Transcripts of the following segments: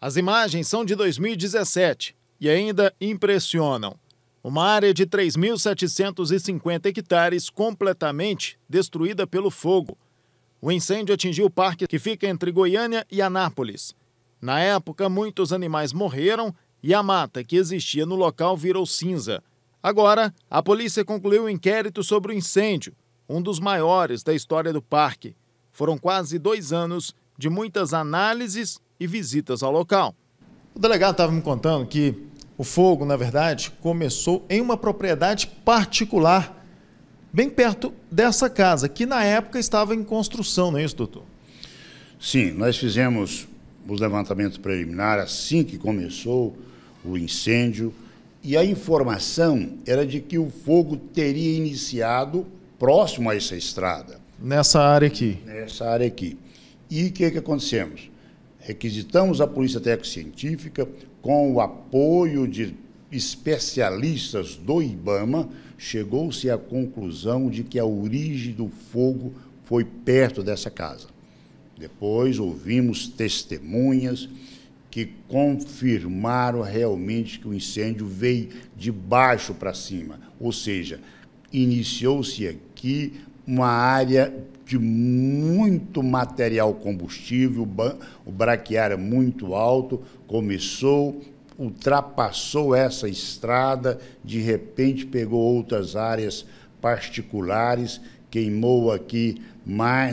As imagens são de 2017 e ainda impressionam. Uma área de 3.750 hectares completamente destruída pelo fogo. O incêndio atingiu o parque que fica entre Goiânia e Anápolis. Na época, muitos animais morreram e a mata que existia no local virou cinza. Agora, a polícia concluiu o um inquérito sobre o incêndio, um dos maiores da história do parque. Foram quase dois anos de muitas análises e visitas ao local. O delegado estava me contando que o fogo, na verdade, começou em uma propriedade particular, bem perto dessa casa, que na época estava em construção, não é isso, doutor? Sim, nós fizemos os levantamentos preliminares assim que começou o incêndio e a informação era de que o fogo teria iniciado próximo a essa estrada. Nessa área aqui? Nessa área aqui. E o que, que acontecemos? requisitamos a Polícia Técnico-Científica, com o apoio de especialistas do IBAMA, chegou-se à conclusão de que a origem do fogo foi perto dessa casa. Depois ouvimos testemunhas que confirmaram realmente que o incêndio veio de baixo para cima, ou seja, iniciou-se aqui uma área de muito material combustível, o braquiário é muito alto, começou, ultrapassou essa estrada, de repente pegou outras áreas particulares queimou aqui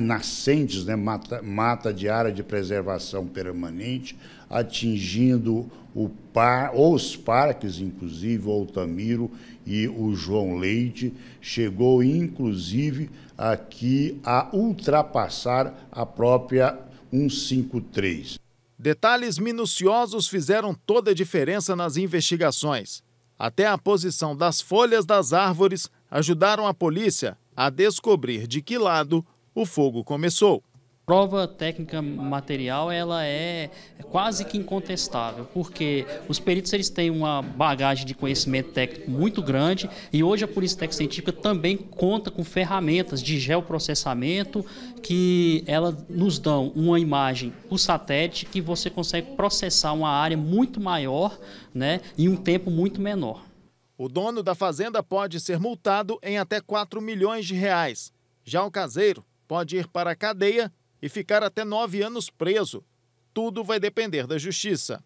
nascentes, né, mata, mata de área de preservação permanente, atingindo o par, os parques, inclusive o Altamiro e o João Leite, chegou inclusive aqui a ultrapassar a própria 153. Detalhes minuciosos fizeram toda a diferença nas investigações. Até a posição das folhas das árvores ajudaram a polícia a descobrir de que lado o fogo começou. Prova técnica material ela é quase que incontestável, porque os peritos eles têm uma bagagem de conhecimento técnico muito grande e hoje a polícia técnica científica também conta com ferramentas de geoprocessamento que ela nos dão uma imagem por satélite que você consegue processar uma área muito maior, né, em um tempo muito menor. O dono da fazenda pode ser multado em até 4 milhões de reais. Já o caseiro pode ir para a cadeia e ficar até nove anos preso. Tudo vai depender da justiça.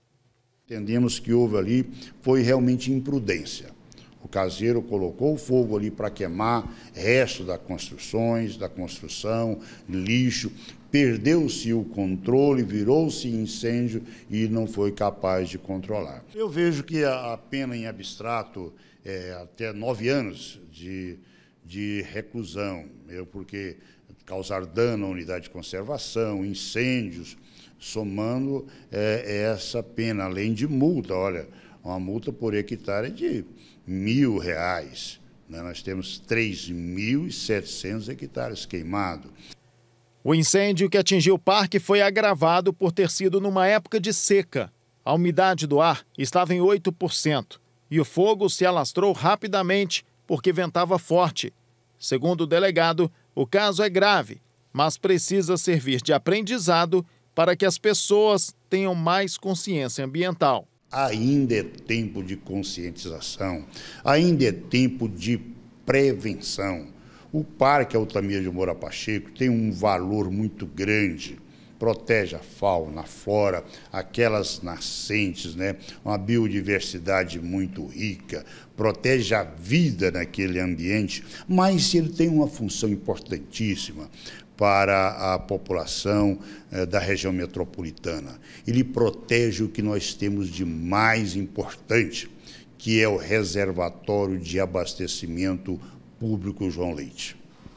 Entendemos que houve ali foi realmente imprudência o caseiro colocou o fogo ali para queimar resto das construções, da construção, lixo. Perdeu-se o controle, virou-se incêndio e não foi capaz de controlar. Eu vejo que a pena em abstrato é até nove anos de, de reclusão, eu, porque causar dano à unidade de conservação, incêndios, somando é, é essa pena, além de multa, olha uma multa por hectare de mil reais. Né? Nós temos 3.700 hectares queimados. O incêndio que atingiu o parque foi agravado por ter sido numa época de seca. A umidade do ar estava em 8% e o fogo se alastrou rapidamente porque ventava forte. Segundo o delegado, o caso é grave, mas precisa servir de aprendizado para que as pessoas tenham mais consciência ambiental ainda é tempo de conscientização, ainda é tempo de prevenção. O Parque Altamira de Moura Pacheco tem um valor muito grande protege a fauna, a flora, aquelas nascentes, né? uma biodiversidade muito rica, protege a vida naquele ambiente, mas ele tem uma função importantíssima para a população eh, da região metropolitana. Ele protege o que nós temos de mais importante, que é o reservatório de abastecimento público João Leite.